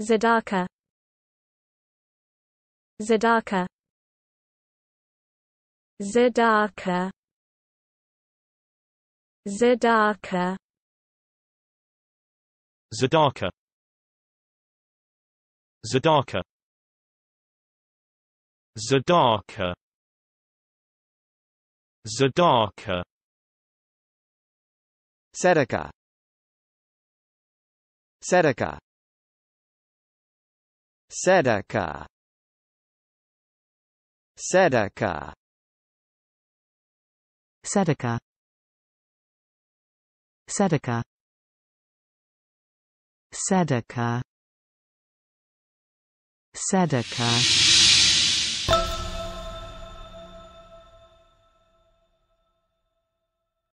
Zadaka Zadaka Zadaka Zadaka Zadaka Zadaka Zadaka Zadaka Sedaka Sedaka Sedaka Sedaka Sedaka Sedaka Sedaka Sedaka